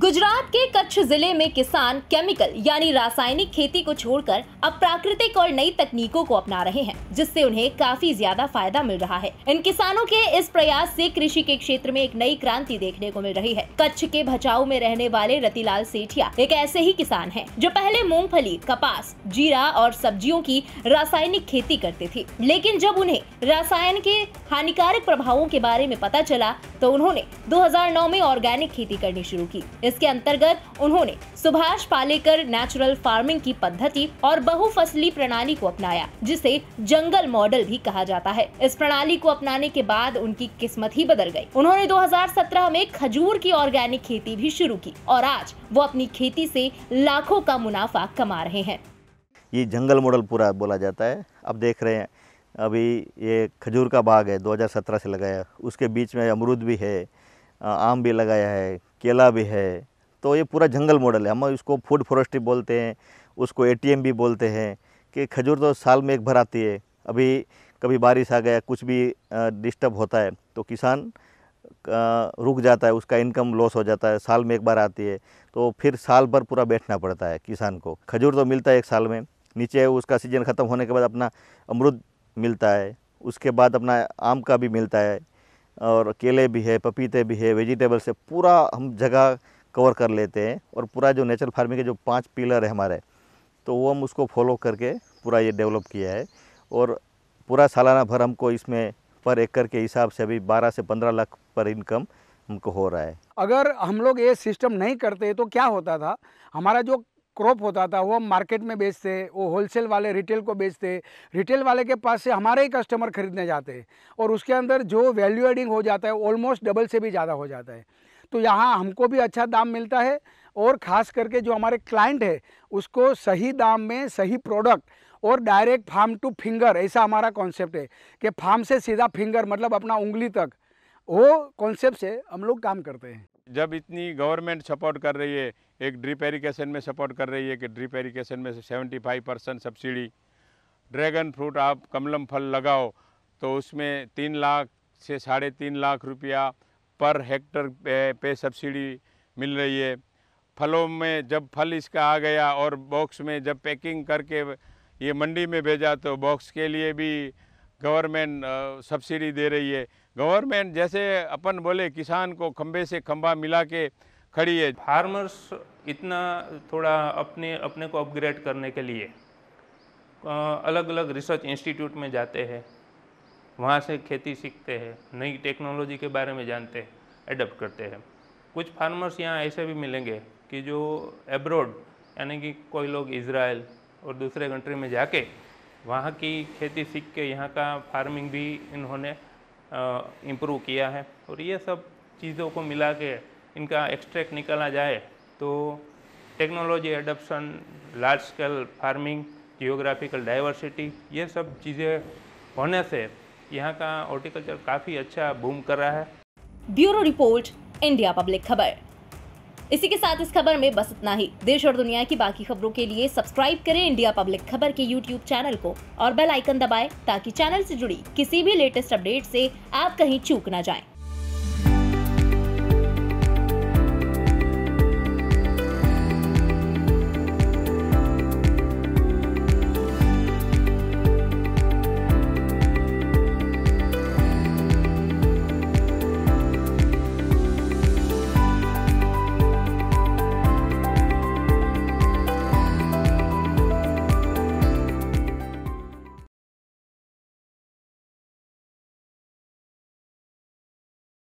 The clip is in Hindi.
गुजरात के कच्छ जिले में किसान केमिकल यानी रासायनिक खेती को छोड़कर अब प्राकृतिक और नई तकनीकों को अपना रहे हैं जिससे उन्हें काफी ज्यादा फायदा मिल रहा है इन किसानों के इस प्रयास से कृषि के क्षेत्र में एक नई क्रांति देखने को मिल रही है कच्छ के भचाऊ में रहने वाले रतिलाल सेठिया एक ऐसे ही किसान है जो पहले मूंगफली कपास जीरा और सब्जियों की रासायनिक खेती करते थे लेकिन जब उन्हें रासायन के हानिकारक प्रभावों के बारे में पता चला तो उन्होंने 2009 में ऑर्गेनिक खेती करनी शुरू की इसके अंतर्गत उन्होंने सुभाष पालेकर नेचुरल फार्मिंग की पद्धति और बहुफसली प्रणाली को अपनाया जिसे जंगल मॉडल भी कहा जाता है इस प्रणाली को अपनाने के बाद उनकी किस्मत ही बदल गयी उन्होंने दो में खजूर की ऑर्गेनिक खेती भी शुरू की और आज वो अपनी खेती से लाखों का मुनाफा कमा रहे हैं ये जंगल मॉडल पूरा बोला जाता है अब देख रहे हैं अभी ये खजूर का बाग है 2017 से लगाया उसके बीच में अमरूद भी है आम भी लगाया है केला भी है तो ये पूरा जंगल मॉडल है हम इसको फूड फॉरेस्ट्री बोलते हैं उसको एटीएम भी बोलते हैं कि खजूर तो साल में एक भर आती है अभी कभी बारिश आ गया कुछ भी डिस्टर्ब होता है तो किसान रुक जाता है उसका इनकम लॉस हो जाता है साल में एक बार आती है तो फिर साल भर पूरा बैठना पड़ता है किसान को खजूर तो मिलता है एक साल में नीचे उसका सीजन ख़त्म होने के बाद अपना अमरुद मिलता है उसके बाद अपना आम का भी मिलता है और केले भी है पपीते भी है वेजिटेबल से पूरा हम जगह कवर कर लेते हैं और पूरा जो नेचुरल फार्मिंग के जो पांच पिलर है हमारे तो वो हम उसको फॉलो करके पूरा ये डेवलप किया है और पूरा सालाना भर हमको इसमें पर एकड़ के हिसाब से अभी 12 से 15 लाख पर इनकम हमको हो रहा है अगर हम लोग ये सिस्टम नहीं करते तो क्या होता था हमारा जो क्रॉप होता था वो हम मार्केट में बेचते वो होलसेल वाले रिटेल को बेचते रिटेल वाले के पास से हमारे ही कस्टमर खरीदने जाते हैं और उसके अंदर जो वैल्यू एडिंग हो जाता है ऑलमोस्ट डबल से भी ज़्यादा हो जाता है तो यहाँ हमको भी अच्छा दाम मिलता है और ख़ास करके जो हमारे क्लाइंट है उसको सही दाम में सही प्रोडक्ट और डायरेक्ट फार्म टू फिंगर ऐसा हमारा कॉन्सेप्ट है कि फार्म से सीधा फिंगर मतलब अपना उंगली तक वो कॉन्सेप्ट से हम लोग काम करते हैं जब इतनी गवर्नमेंट सपोर्ट कर रही है एक ड्रिप एरिकेशन में सपोर्ट कर रही है कि ड्रिप एरिकेशन में seventy five percent subsidy dragon fruit आप कमलम फल लगाओ तो उसमें तीन लाख से साढ़े तीन लाख रुपया पर हेक्टर पे, पे सब्सिडी मिल रही है फलों में जब फल इसका आ गया और बॉक्स में जब पैकिंग करके ये मंडी में भेजा तो बॉक्स के लिए भी गवर्नमेंट सब्सिडी दे रही है गवर्नमेंट जैसे अपन बोले किसान को खम्भे से खम्भा मिला के खड़ी है फार्मर्स इतना थोड़ा अपने अपने को अपग्रेड करने के लिए अलग अलग रिसर्च इंस्टीट्यूट में जाते हैं वहाँ से खेती सीखते हैं नई टेक्नोलॉजी के बारे में जानते हैं एडप्ट करते हैं कुछ फार्मर्स यहाँ ऐसे भी मिलेंगे कि जो एब्रॉड यानी कि कोई लोग इसराइल और दूसरे कंट्री में जाके वहाँ की खेती सीख के यहाँ का फार्मिंग भी इन्होंने इम्प्रूव किया है और ये सब चीज़ों को मिला के इनका एक्सट्रैक्ट निकाला जाए तो technology adoption large scale farming geographical diversity ये सब चीज़ें होने से यहाँ का हॉर्टिकल्चर काफ़ी अच्छा बूम कर रहा है ब्यूरो रिपोर्ट इंडिया पब्लिक खबर इसी के साथ इस खबर में बस इतना ही देश और दुनिया की बाकी खबरों के लिए सब्सक्राइब करें इंडिया पब्लिक खबर के यूट्यूब चैनल को और बेल आइकन दबाएं ताकि चैनल से जुड़ी किसी भी लेटेस्ट अपडेट से आप कहीं चूक ना जाएं